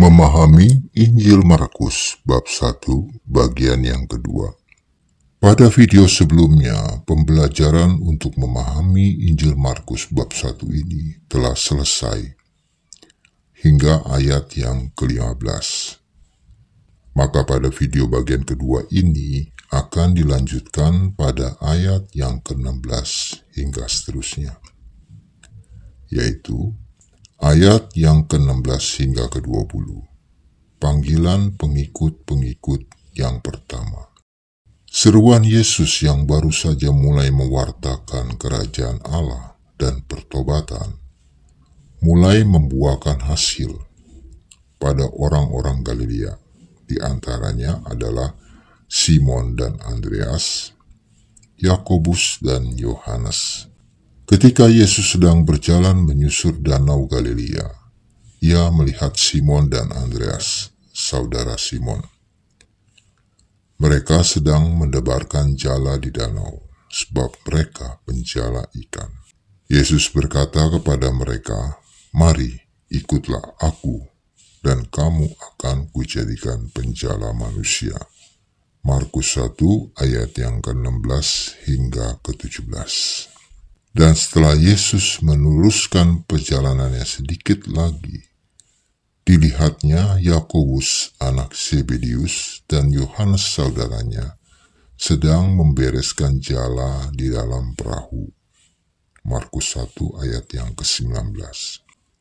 Memahami Injil Markus bab 1 bagian yang kedua. Pada video sebelumnya, pembelajaran untuk memahami Injil Markus bab 1 ini telah selesai hingga ayat yang ke-15. Maka pada video bagian kedua ini akan dilanjutkan pada ayat yang ke-16 hingga seterusnya. Yaitu Ayat yang ke-16 hingga ke-20. Panggilan pengikut-pengikut yang pertama. Seruan Yesus yang baru saja mulai mewartakan kerajaan Allah dan pertobatan mulai membuahkan hasil pada orang-orang Galilea. Di antaranya adalah Simon dan Andreas, Yakobus dan Yohanes, Ketika Yesus sedang berjalan menyusur danau Galilea, ia melihat Simon dan Andreas, saudara Simon. Mereka sedang mendebarkan jala di danau, sebab mereka penjala ikan. Yesus berkata kepada mereka, Mari, ikutlah aku, dan kamu akan kujadikan penjala manusia. Markus 1 ayat yang ke-16 hingga ke-17 dan setelah Yesus meneruskan perjalanannya sedikit lagi, dilihatnya Yakobus anak Sebedius dan Yohanes saudaranya sedang membereskan jala di dalam perahu. Markus 1 ayat yang ke-19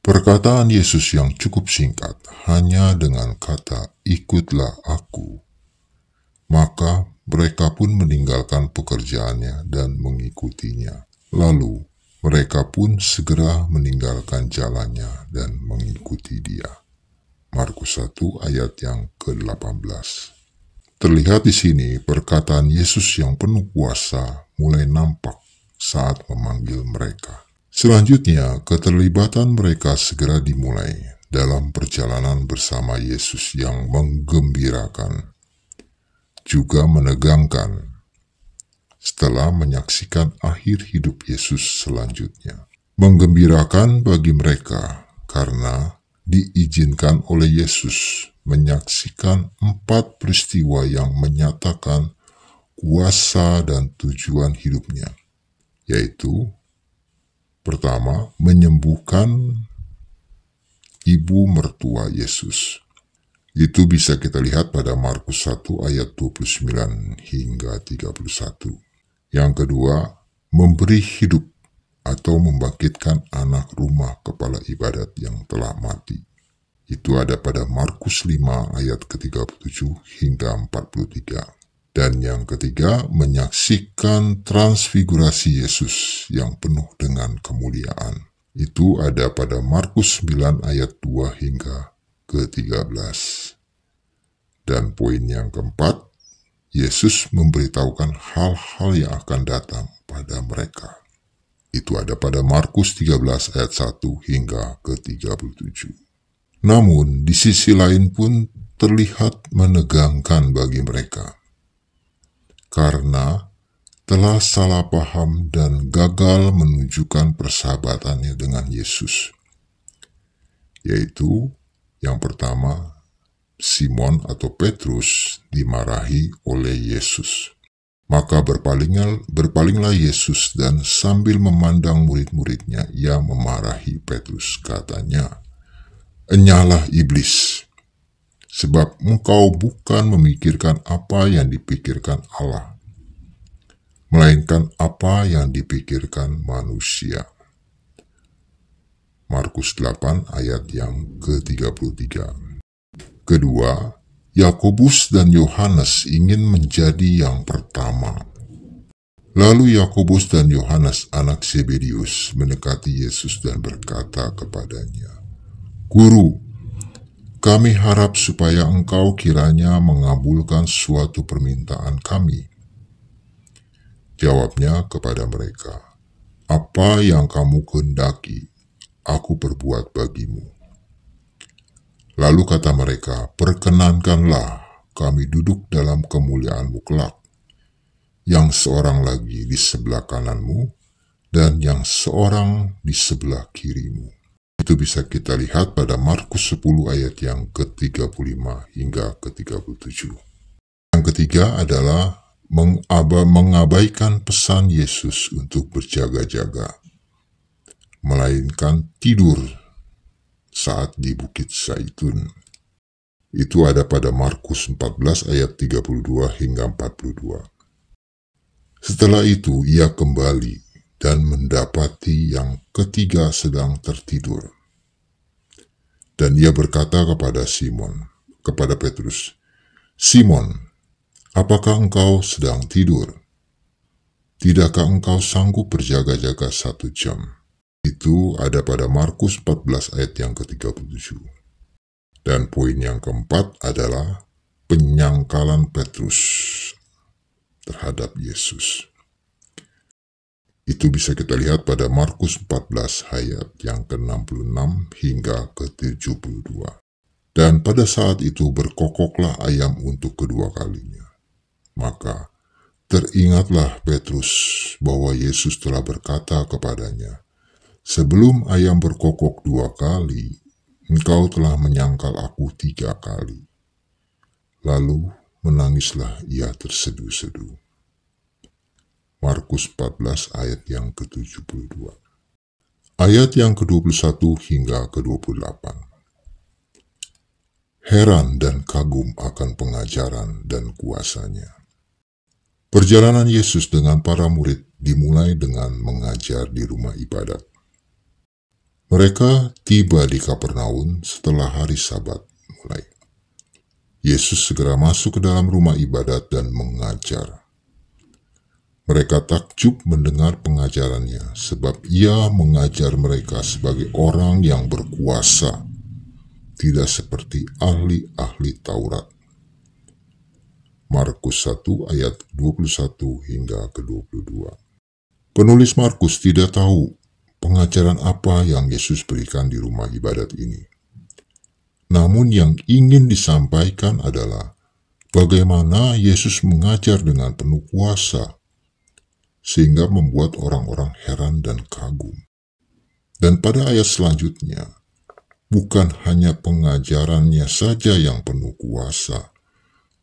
Perkataan Yesus yang cukup singkat hanya dengan kata ikutlah aku. Maka mereka pun meninggalkan pekerjaannya dan mengikutinya. Lalu mereka pun segera meninggalkan jalannya dan mengikuti dia. Markus 1 ayat yang ke-18. Terlihat di sini perkataan Yesus yang penuh kuasa mulai nampak saat memanggil mereka. Selanjutnya, keterlibatan mereka segera dimulai dalam perjalanan bersama Yesus yang menggembirakan, juga menegangkan setelah menyaksikan akhir hidup Yesus selanjutnya. Menggembirakan bagi mereka karena diizinkan oleh Yesus menyaksikan empat peristiwa yang menyatakan kuasa dan tujuan hidupnya, yaitu pertama, menyembuhkan ibu mertua Yesus. Itu bisa kita lihat pada Markus 1 ayat 29 hingga 31. Yang kedua, memberi hidup atau membangkitkan anak rumah kepala ibadat yang telah mati. Itu ada pada Markus 5 ayat ke-37 hingga 43. Dan yang ketiga, menyaksikan transfigurasi Yesus yang penuh dengan kemuliaan. Itu ada pada Markus 9 ayat 2 hingga ke-13. Dan poin yang keempat, Yesus memberitahukan hal-hal yang akan datang pada mereka. Itu ada pada Markus 13 ayat 1 hingga ke 37. Namun, di sisi lain pun terlihat menegangkan bagi mereka. Karena telah salah paham dan gagal menunjukkan persahabatannya dengan Yesus. Yaitu, yang pertama, Simon atau Petrus dimarahi oleh Yesus. Maka berpalinglah, berpalinglah Yesus dan sambil memandang murid-muridnya, ia memarahi Petrus. Katanya, Enyalah iblis, sebab engkau bukan memikirkan apa yang dipikirkan Allah, melainkan apa yang dipikirkan manusia. Markus 8 ayat yang ke-33. Kedua, Yakobus dan Yohanes ingin menjadi yang pertama. Lalu Yakobus dan Yohanes anak Sebedius mendekati Yesus dan berkata kepadanya, "Guru, kami harap supaya engkau kiranya mengabulkan suatu permintaan kami." Jawabnya kepada mereka, "Apa yang kamu kehendaki, aku perbuat bagimu." Lalu kata mereka, perkenankanlah kami duduk dalam kemuliaanmu kelak. Yang seorang lagi di sebelah kananmu dan yang seorang di sebelah kirimu. Itu bisa kita lihat pada Markus 10 ayat yang ke-35 hingga ke-37. Yang ketiga adalah mengaba mengabaikan pesan Yesus untuk berjaga-jaga, melainkan tidur saat di Bukit Saitun. Itu ada pada Markus 14 ayat 32 hingga 42. Setelah itu ia kembali dan mendapati yang ketiga sedang tertidur. Dan ia berkata kepada Simon, kepada Petrus, Simon, apakah engkau sedang tidur? Tidakkah engkau sanggup berjaga-jaga satu jam? itu ada pada Markus 14 ayat yang ke-37. Dan poin yang keempat adalah penyangkalan Petrus terhadap Yesus. Itu bisa kita lihat pada Markus 14 ayat yang ke-66 hingga ke-72. Dan pada saat itu berkokoklah ayam untuk kedua kalinya. Maka teringatlah Petrus bahwa Yesus telah berkata kepadanya, Sebelum ayam berkokok dua kali, engkau telah menyangkal aku tiga kali. Lalu menangislah ia terseduh-seduh. Markus 14 ayat yang ke-72 Ayat yang ke-21 hingga ke-28 Heran dan kagum akan pengajaran dan kuasanya. Perjalanan Yesus dengan para murid dimulai dengan mengajar di rumah ibadat. Mereka tiba di Kapernaum setelah hari Sabat mulai. Yesus segera masuk ke dalam rumah ibadat dan mengajar. Mereka takjub mendengar pengajarannya, sebab ia mengajar mereka sebagai orang yang berkuasa, tidak seperti ahli-ahli Taurat. Markus 1 ayat 21 hingga ke-22 Penulis Markus tidak tahu pengajaran apa yang Yesus berikan di rumah ibadat ini. Namun yang ingin disampaikan adalah bagaimana Yesus mengajar dengan penuh kuasa sehingga membuat orang-orang heran dan kagum. Dan pada ayat selanjutnya, bukan hanya pengajarannya saja yang penuh kuasa,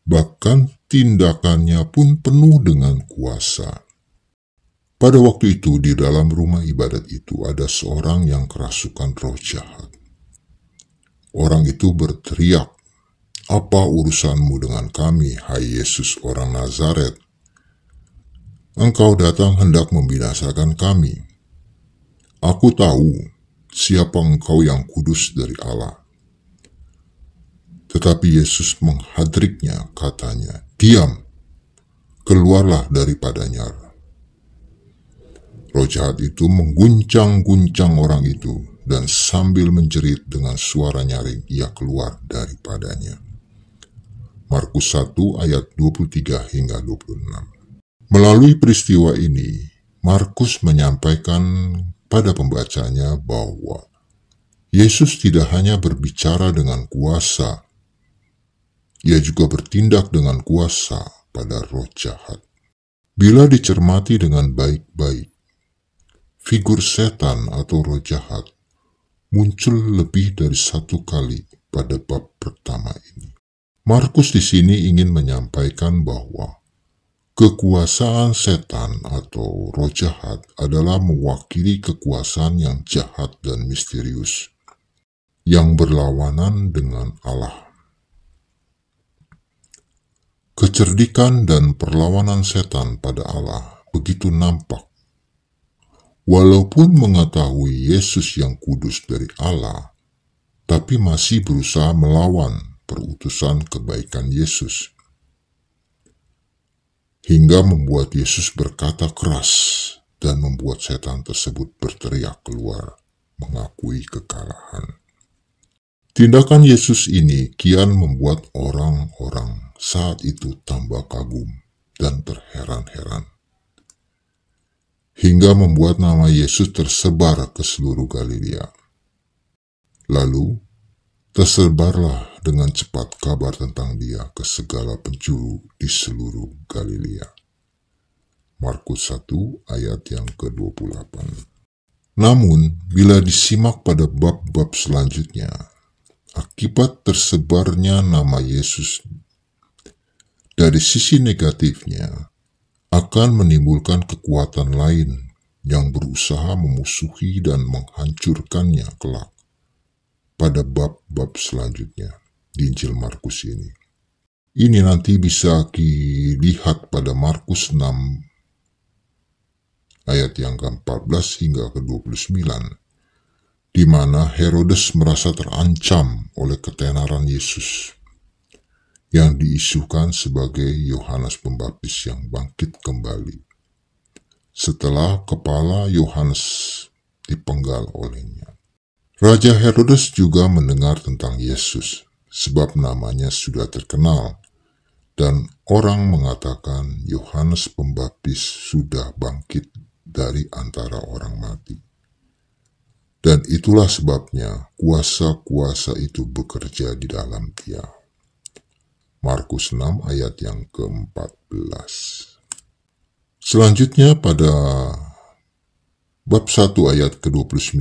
bahkan tindakannya pun penuh dengan kuasa. Pada waktu itu, di dalam rumah ibadat itu ada seorang yang kerasukan roh jahat. Orang itu berteriak, apa urusanmu dengan kami, hai Yesus orang Nazaret? Engkau datang hendak membinasakan kami. Aku tahu siapa engkau yang kudus dari Allah. Tetapi Yesus menghadriknya, katanya, Diam, keluarlah daripadanya Roh jahat itu mengguncang-guncang orang itu, dan sambil menjerit dengan suara nyaring, ia keluar daripadanya. Markus 1 ayat 23 hingga 26 Melalui peristiwa ini, Markus menyampaikan pada pembacanya bahwa Yesus tidak hanya berbicara dengan kuasa, ia juga bertindak dengan kuasa pada roh jahat. Bila dicermati dengan baik-baik, figur setan atau roh jahat muncul lebih dari satu kali pada bab pertama ini. Markus di sini ingin menyampaikan bahwa kekuasaan setan atau roh jahat adalah mewakili kekuasaan yang jahat dan misterius yang berlawanan dengan Allah. Kecerdikan dan perlawanan setan pada Allah begitu nampak walaupun mengetahui Yesus yang kudus dari Allah, tapi masih berusaha melawan perutusan kebaikan Yesus. Hingga membuat Yesus berkata keras dan membuat setan tersebut berteriak keluar, mengakui kekalahan. Tindakan Yesus ini kian membuat orang-orang saat itu tambah kagum dan terheran-heran hingga membuat nama Yesus tersebar ke seluruh Galilea. Lalu, tersebarlah dengan cepat kabar tentang dia ke segala penjuru di seluruh Galilea. Markus 1 ayat yang ke-28 Namun, bila disimak pada bab-bab selanjutnya, akibat tersebarnya nama Yesus dari sisi negatifnya, akan menimbulkan kekuatan lain yang berusaha memusuhi dan menghancurkannya kelak pada bab-bab selanjutnya di Injil Markus ini. Ini nanti bisa dilihat pada Markus 6 ayat yang ke-14 hingga ke-29 di mana Herodes merasa terancam oleh ketenaran Yesus yang diisukan sebagai Yohanes Pembaptis yang bangkit kembali setelah kepala Yohanes dipenggal olehnya. Raja Herodes juga mendengar tentang Yesus, sebab namanya sudah terkenal, dan orang mengatakan Yohanes Pembaptis sudah bangkit dari antara orang mati. Dan itulah sebabnya kuasa-kuasa itu bekerja di dalam dia. Markus 6 ayat yang ke-14. Selanjutnya pada bab 1 ayat ke-29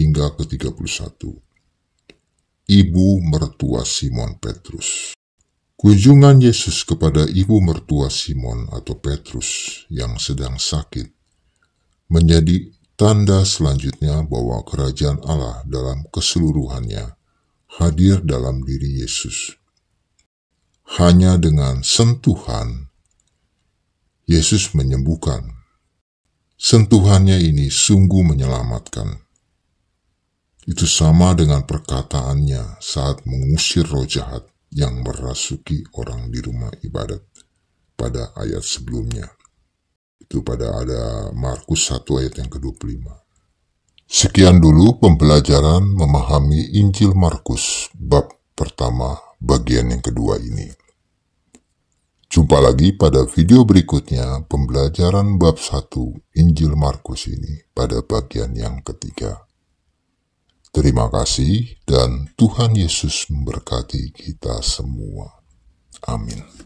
hingga ke-31. Ibu mertua Simon Petrus. Kunjungan Yesus kepada ibu mertua Simon atau Petrus yang sedang sakit menjadi tanda selanjutnya bahwa kerajaan Allah dalam keseluruhannya hadir dalam diri Yesus hanya dengan sentuhan Yesus menyembuhkan. Sentuhannya ini sungguh menyelamatkan. Itu sama dengan perkataannya saat mengusir roh jahat yang merasuki orang di rumah ibadat pada ayat sebelumnya. Itu pada ada Markus 1 ayat yang ke-25. Sekian dulu pembelajaran memahami Injil Markus bab pertama bagian yang kedua ini. Jumpa lagi pada video berikutnya pembelajaran bab 1 Injil Markus ini pada bagian yang ketiga. Terima kasih dan Tuhan Yesus memberkati kita semua. Amin.